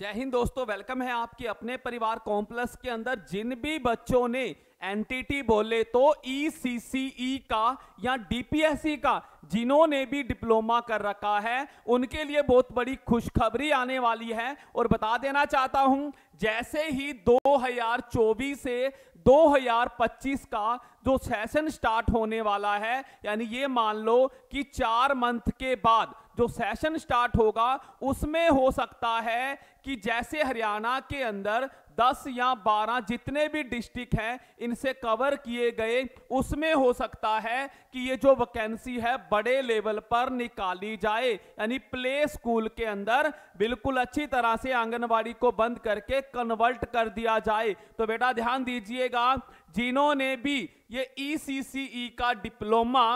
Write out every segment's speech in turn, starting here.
जय हिंद दोस्तों वेलकम है आपके अपने परिवार कॉम्प्लेक्स के अंदर जिन भी बच्चों ने एनटीटी बोले तो ईसीसीई e e का या डीपीएससी का जिन्होंने भी डिप्लोमा कर रखा है उनके लिए बहुत बड़ी खुशखबरी आने वाली है और बता देना चाहता हूं जैसे ही 2024 से 2025 का जो सेशन स्टार्ट होने वाला है यानी ये मान लो कि चार मंथ के बाद जो सेशन स्टार्ट होगा उसमें हो सकता है कि जैसे हरियाणा के अंदर 10 या 12 जितने भी डिस्ट्रिक्ट हैं इनसे कवर किए गए उसमें हो सकता है कि ये जो वैकेंसी है बड़े लेवल पर निकाली जाए यानी प्ले स्कूल के अंदर बिल्कुल अच्छी तरह से आंगनवाड़ी को बंद करके कन्वर्ट कर दिया जाए तो बेटा ध्यान दीजिएगा जिन्होंने भी ये ई e e का डिप्लोमा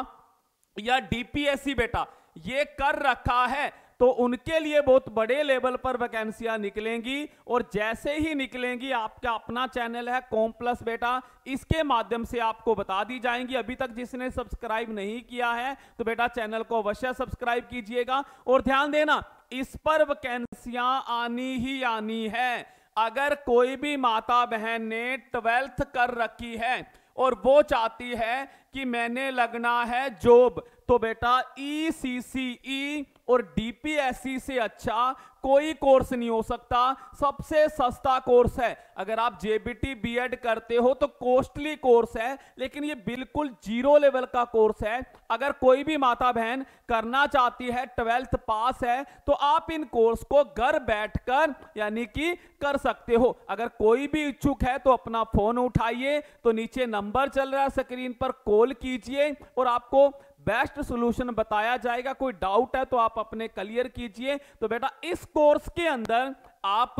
या डीपीएससी बेटा ये कर रखा है तो उनके लिए बहुत बड़े लेवल पर वैकेंसियां निकलेंगी और जैसे ही निकलेंगी आपका अपना चैनल है कॉम प्लस बेटा इसके माध्यम से आपको बता दी जाएंगी अभी तक जिसने सब्सक्राइब नहीं किया है तो बेटा चैनल को अवश्य सब्सक्राइब कीजिएगा और ध्यान देना इस पर वैकेंसियां आनी ही आनी है अगर कोई भी माता बहन ने ट्वेल्थ कर रखी है और वो चाहती है कि मैंने लगना है जॉब तो बेटा ई e e और डीपीएससी से अच्छा कोई कोर्स नहीं हो सकता सबसे सस्ता कोर्स है अगर आप जेबीटी बीएड करते हो तो कॉस्टली कोर्स है लेकिन ये बिल्कुल जीरो लेवल का कोर्स है अगर कोई भी माता बहन करना चाहती है ट्वेल्थ पास है तो आप इन कोर्स को घर बैठकर यानी कि कर सकते हो अगर कोई भी इच्छुक है तो अपना फोन उठाइए तो नीचे नंबर चल रहा है स्क्रीन पर कॉल कीजिए और आपको बेस्ट सोल्यूशन बताया जाएगा कोई डाउट है तो आप अपने क्लियर कीजिए तो बेटा इस कोर्स के अंदर आप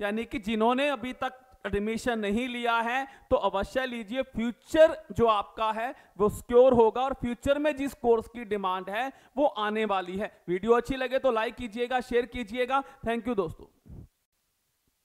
यानी कि जिन्होंने अभी तक एडमिशन नहीं लिया है तो अवश्य लीजिए फ्यूचर जो आपका है वो स्क्योर होगा और फ्यूचर में जिस कोर्स की डिमांड है वो आने वाली है वीडियो अच्छी लगे तो लाइक कीजिएगा शेयर कीजिएगा थैंक यू दोस्तों